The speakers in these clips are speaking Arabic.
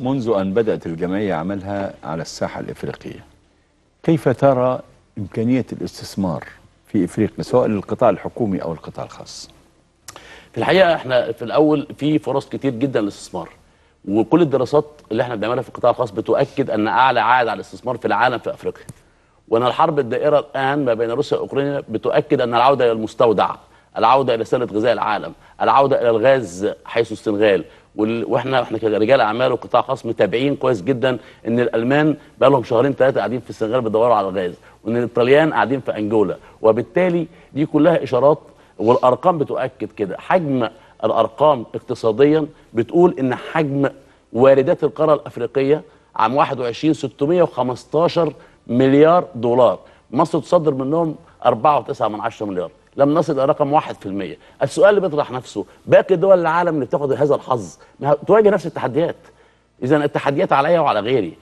منذ أن بدأت الجمعية عملها على الساحة الإفريقية كيف ترى إمكانية الاستثمار في إفريقيا سواء للقطاع الحكومي أو القطاع الخاص في الحقيقة احنا في الأول في فرص كتير جدا للاستثمار وكل الدراسات اللي احنا بنعملها في القطاع الخاص بتؤكد أن أعلى عائد على الاستثمار في العالم في أفريقيا وأن الحرب الدائرة الآن ما بين روسيا وأوكرانيا بتؤكد أن العودة إلى المستودع العوده الى سله غذاء العالم العوده الى الغاز حيث السنغال واحنا احنا كرجال اعمال وقطاع خاص متابعين كويس جدا ان الالمان بقى لهم شهرين ثلاثه قاعدين في السنغال بيدوروا على الغاز وان الايطاليان قاعدين في انجولا وبالتالي دي كلها اشارات والارقام بتؤكد كده حجم الارقام اقتصاديا بتقول ان حجم واردات القاره الافريقيه عام 21 615 مليار دولار مصر تصدر منهم 4.9 من مليار لم نصل الى رقم 1% السؤال اللي بيطرح نفسه باقي دول العالم اللي بتاخد هذا الحظ تواجه نفس التحديات اذا التحديات عليا وعلى غيري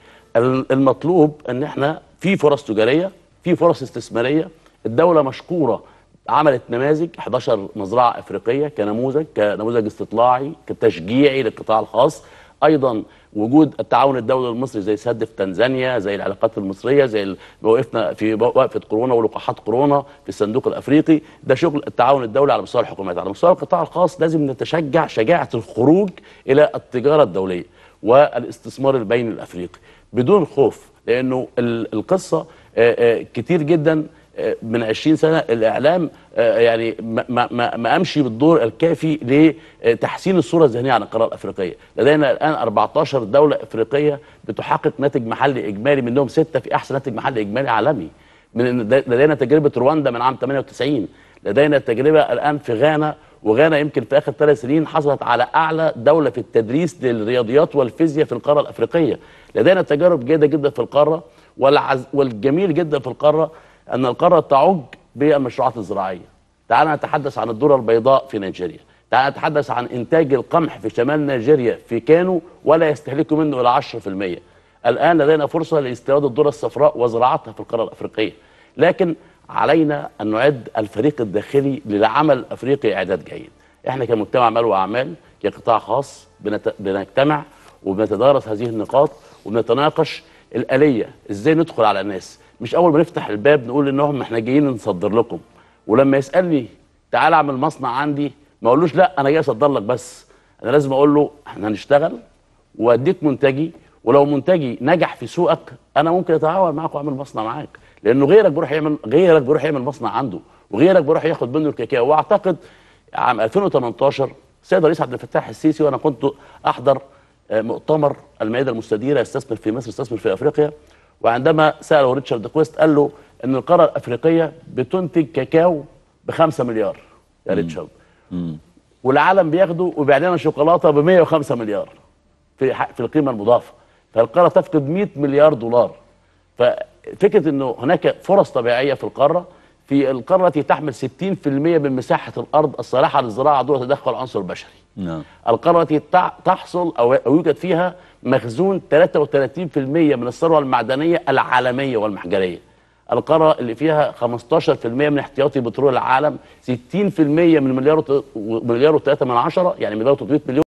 المطلوب ان احنا في فرص تجاريه في فرص استثماريه الدوله مشكوره عملت نماذج 11 مزرعه افريقيه كنموذج كنموذج استطلاعي كتشجيعي للقطاع الخاص ايضا وجود التعاون الدولي المصري زي سد في تنزانيا زي العلاقات المصريه زي وقفنا في وقفه كورونا ولقاحات كورونا في الصندوق الافريقي ده شغل التعاون الدولي على مستوى الحكومات على مستوى القطاع الخاص لازم نتشجع شجاعه الخروج الى التجاره الدوليه والاستثمار البين الافريقي بدون خوف لانه القصه كتير جدا من 20 سنه الاعلام آه، يعني ما, ما, ما امشي بالدور الكافي لتحسين الصوره الذهنيه عن القاره الافريقيه، لدينا الان 14 دوله افريقيه بتحقق ناتج محلي اجمالي منهم سته في احسن ناتج محلي اجمالي عالمي. من لدينا تجربه رواندا من عام 98 لدينا تجربه الان في غانا وغانا يمكن في اخر ثلاث سنين حصلت على اعلى دوله في التدريس للرياضيات والفيزياء في القاره الافريقيه لدينا تجارب جيده جدا في القاره والعز والجميل جدا في القاره أن القارة تعج بالمشروعات الزراعية تعال نتحدث عن الذرة البيضاء في نيجيريا تعال نتحدث عن إنتاج القمح في شمال نيجيريا في كانو ولا يستهلكوا منه إلى 10% الآن لدينا فرصة لاستيراد الذرة الصفراء وزراعتها في القارة الأفريقية لكن علينا أن نعد الفريق الداخلي للعمل الأفريقي إعداد جيد إحنا كمجتمع مال وأعمال كقطاع خاص بنجتمع وبنتدارس هذه النقاط وبنتناقش الآلية إزاي ندخل على الناس مش اول ما نفتح الباب نقول انهم احنا جايين نصدر لكم ولما يسالني تعال اعمل مصنع عندي ما اقولوش لا انا جاي اصدر لك بس انا لازم اقول له احنا هنشتغل واديك منتجي ولو منتجي نجح في سوقك انا ممكن اتعاون معاك واعمل مصنع معاك لانه غيرك بيروح يعمل غيرك بيروح يعمل مصنع عنده وغيرك بيروح ياخد منه الكاكاو واعتقد عام 2018 السيد الرئيس عبد الفتاح السيسي وانا كنت احضر آه، مؤتمر المائده المستديره يستثمر في مصر يستثمر في افريقيا وعندما ساله ريتشارد كويست قال له ان القاره الافريقيه بتنتج كاكاو ب 5 مليار يا ريتشارد والعالم بياخده وبيبيع لنا شوكولاته ب 105 مليار في في القيمه المضافه فالقاره تفقد 100 مليار دولار ففكره انه هناك فرص طبيعيه في القاره في القاره التي تحمل 60% من مساحه الارض الصالحه للزراعه دون تدخل عنصر بشري نعم. القارة التي تحصل أو يوجد فيها مخزون 33% من الثروة المعدنية العالمية والمحجرية القارة اللي فيها 15% من احتياطي بترول العالم 60% من مليار و... مليار و3 من عشرة يعني مليار و300 مليون